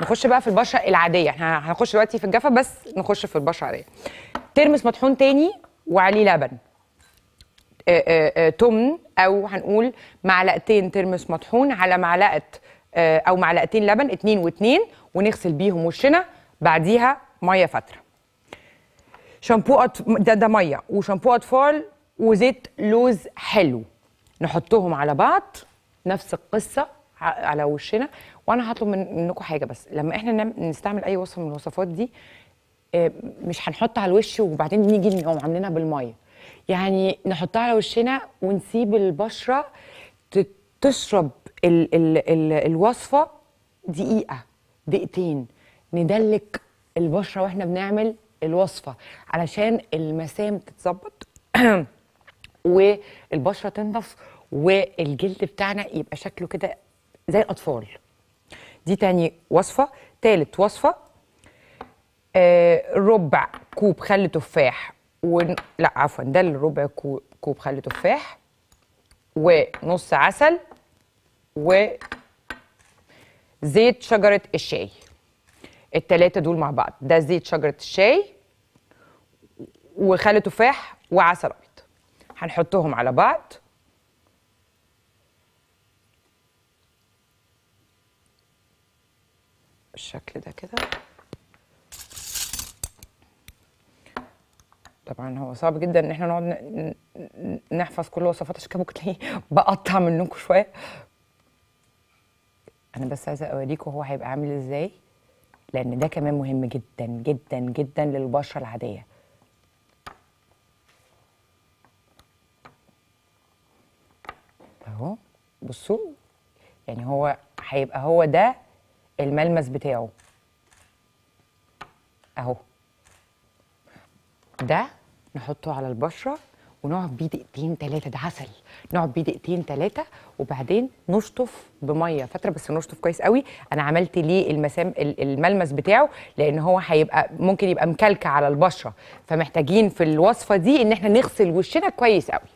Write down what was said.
نخش بقى في البشره العاديه احنا هنخش دلوقتي في الجفا بس نخش في البشره العاديه ترمس مطحون تاني وعليه لبن آه، آه، آه، تمن او هنقول معلقتين ترمس مطحون على معلقه او معلقتين لبن اتنين واتنين ونغسل بيهم وشنا بعديها ميه فتره شامبو ده ده ميه وشامبو اطفال وزيت لوز حلو نحطهم على بعض نفس القصه على وشنا وانا هطلب من منكم حاجه بس لما احنا نعم-, نستعمل اي وصفه من الوصفات دي آه، مش هنحط على الوش وبعدين نيجي نقوم عاملينها بالميه يعني نحطها على وشنا ونسيب البشره تشرب ال ال ال الوصفه دقيقه دقيقتين ندلك البشره واحنا بنعمل الوصفه علشان المسام تتظبط والبشره تنضف والجلد بتاعنا يبقى شكله كده زي الاطفال دي تاني وصفه تالت وصفه آه ربع كوب خل تفاح و... لا عفوا ده الربع كوب خل تفاح ونص عسل وزيت شجره الشاي التلاتة دول مع بعض ده زيت شجره الشاي وخل تفاح وعسل ابيض هنحطهم على بعض بالشكل ده كده طبعا هو صعب جدا ان احنا نقعد نحفظ كل وصفات عشان كده ممكن تلاقيه بقطع منكم شويه انا بس عايزه اوريكم هو هيبقى عامل ازاي لان ده كمان مهم جدا جدا جدا للبشره العاديه اهو بصوا يعني هو هيبقى هو ده الملمس بتاعه اهو ده نحطه على البشره ونقعد بيه دقيقتين ثلاثه ده عسل نقعد بيه دقيقتين ثلاثه وبعدين نشطف بميه فتره بس نشطف كويس قوي انا عملت ليه المسام الملمس بتاعه لان هو هيبقى ممكن يبقى مكلكع على البشره فمحتاجين في الوصفه دي ان احنا نغسل وشنا كويس قوي